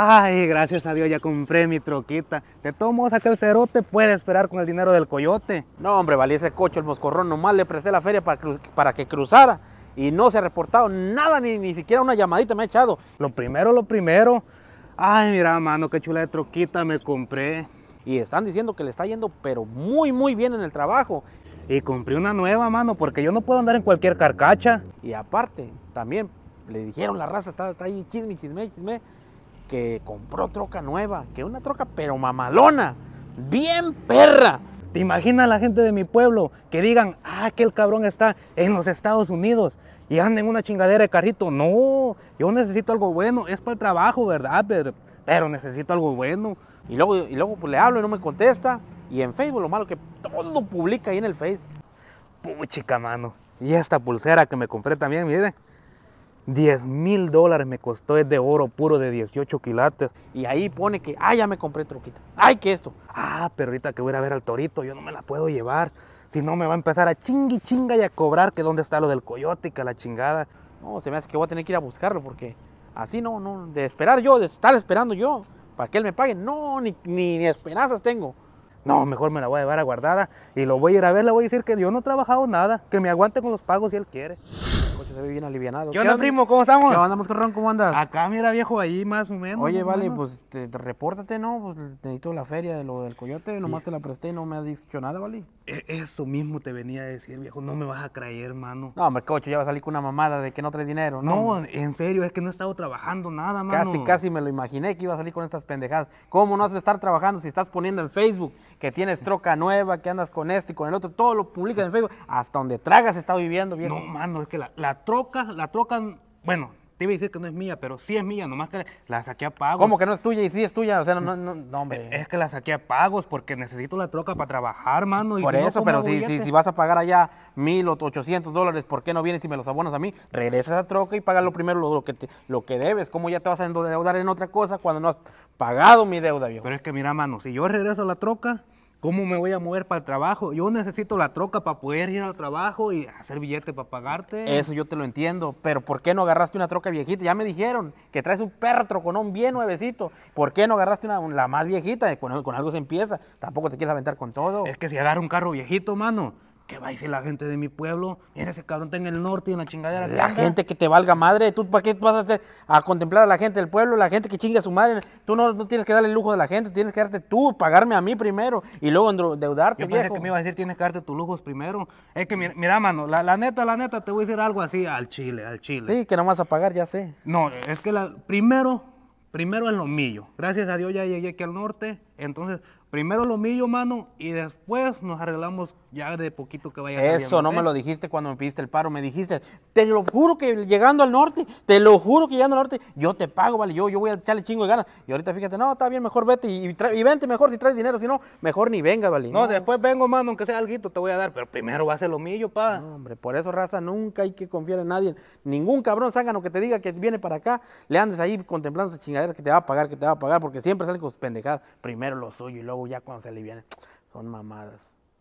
Ay, gracias a Dios ya compré mi troquita. De todos modos, aquel cerote puede esperar con el dinero del coyote. No, hombre, valía ese cocho, el moscorrón. Nomás le presté la feria para, para que cruzara. Y no se ha reportado nada, ni, ni siquiera una llamadita me ha echado. Lo primero, lo primero. Ay, mira, mano, qué chula de troquita me compré. Y están diciendo que le está yendo, pero muy, muy bien en el trabajo. Y compré una nueva, mano, porque yo no puedo andar en cualquier carcacha. Y aparte, también le dijeron la raza, está, está ahí chisme, chisme, chisme que compró troca nueva, que una troca pero mamalona, bien perra. ¿Te imaginas la gente de mi pueblo que digan, ah, aquel cabrón está en los Estados Unidos y anda en una chingadera de carrito? No, yo necesito algo bueno, es para el trabajo, ¿verdad? Pero, pero necesito algo bueno. Y luego, y luego pues, le hablo y no me contesta. Y en Facebook lo malo que todo publica ahí en el Face. Puchica, mano. Y esta pulsera que me compré también, mire. 10 mil dólares me costó, es de oro puro de 18 quilates. Y ahí pone que, ah, ya me compré troquita. Ay, que esto. Ah, perrita que voy a ver al torito, yo no me la puedo llevar. Si no, me va a empezar a chingui chinga y a cobrar que dónde está lo del coyote, que la chingada. No, se me hace que voy a tener que ir a buscarlo porque así no, no, de esperar yo, de estar esperando yo para que él me pague. No, ni, ni, ni esperanzas tengo. No, mejor me la voy a llevar a guardada y lo voy a ir a ver, le voy a decir que yo no he trabajado nada, que me aguante con los pagos si él quiere bien aliviado ¿Qué, onda, primo? ¿Cómo estamos? ¿Qué onda, ¿Cómo andas? Acá, mira, viejo, ahí más o menos. Oye, vale, pues repórtate, ¿no? Pues necesito la feria de lo del coyote, nomás te la presté y no me has dicho nada, ¿vale? E, eso mismo te venía a decir, viejo, no me vas a creer, mano. No, hombre, cocho, ya vas a salir con una mamada de que no traes dinero, ¿no? No, en serio, es que no he estado trabajando nada, mano. Casi, casi me lo imaginé que iba a salir con estas pendejadas. ¿Cómo no has de estar trabajando si estás poniendo en Facebook que tienes troca nueva, que andas con esto y con el otro? Todo lo publicas en Facebook, hasta donde tragas está viviendo, viejo. No, mano, es que la troca, la troca, bueno, te iba a decir que no es mía, pero sí es mía, nomás que la saqué a pagos. ¿Cómo que no es tuya y sí es tuya? O sea, no, no, no, hombre. Es que la saqué a pagos porque necesito la troca para trabajar, mano. Por eso, pero si, si, si, vas a pagar allá mil ochocientos dólares, ¿por qué no vienes y me los abonas a mí? Regresa esa troca y pagas lo primero lo, que te, lo que debes. ¿Cómo ya te vas a endeudar en otra cosa cuando no has pagado mi deuda, viejo? Pero es que mira, mano, si yo regreso a la troca ¿Cómo me voy a mover para el trabajo? Yo necesito la troca para poder ir al trabajo y hacer billete para pagarte. Eso yo te lo entiendo, pero ¿por qué no agarraste una troca viejita? Ya me dijeron que traes un perro con un bien nuevecito. ¿Por qué no agarraste una, la más viejita? Con, con algo se empieza. Tampoco te quieres aventar con todo. Es que si agarra un carro viejito, mano, ¿Qué va a decir la gente de mi pueblo? Mira, ese cabrón está en el norte y una chingadera. La gente que te valga madre. ¿Tú para qué vas a, hacer a contemplar a la gente del pueblo? La gente que chinga a su madre. Tú no, no, tienes que darle el lujo a la gente. Tienes que darte tú, pagarme a mí primero y luego endeudarte, Yo pensé que me iba a decir tienes que darte tus lujos primero. Es que mira, mano, la, la, neta, la neta, te voy a decir algo así al chile, al chile. Sí, que no vas a pagar, ya sé. No, es que la, primero, primero los mío. Gracias a Dios ya llegué aquí al norte entonces, primero lo mío, mano, y después nos arreglamos ya de poquito que vaya. Eso no me eh. lo dijiste cuando me pidiste el paro, me dijiste, te lo juro que llegando al norte, te lo juro que llegando al norte, yo te pago, vale, yo, voy a echarle chingo de ganas. Y ahorita fíjate, no, está bien, mejor vete y, vente mejor si traes dinero, si no, mejor ni venga, vale. No, después vengo, mano, aunque sea alguito te voy a dar, pero primero va a ser lo mío, pa. No, hombre, por eso, raza, nunca hay que confiar en nadie. Ningún cabrón sángano que te diga que viene para acá, le andes ahí contemplando esas chingaderas que te va a pagar, que te va a pagar, porque siempre salen con sus pendejadas. Primero lo suyo y luego ya cuando se le viene son mamadas.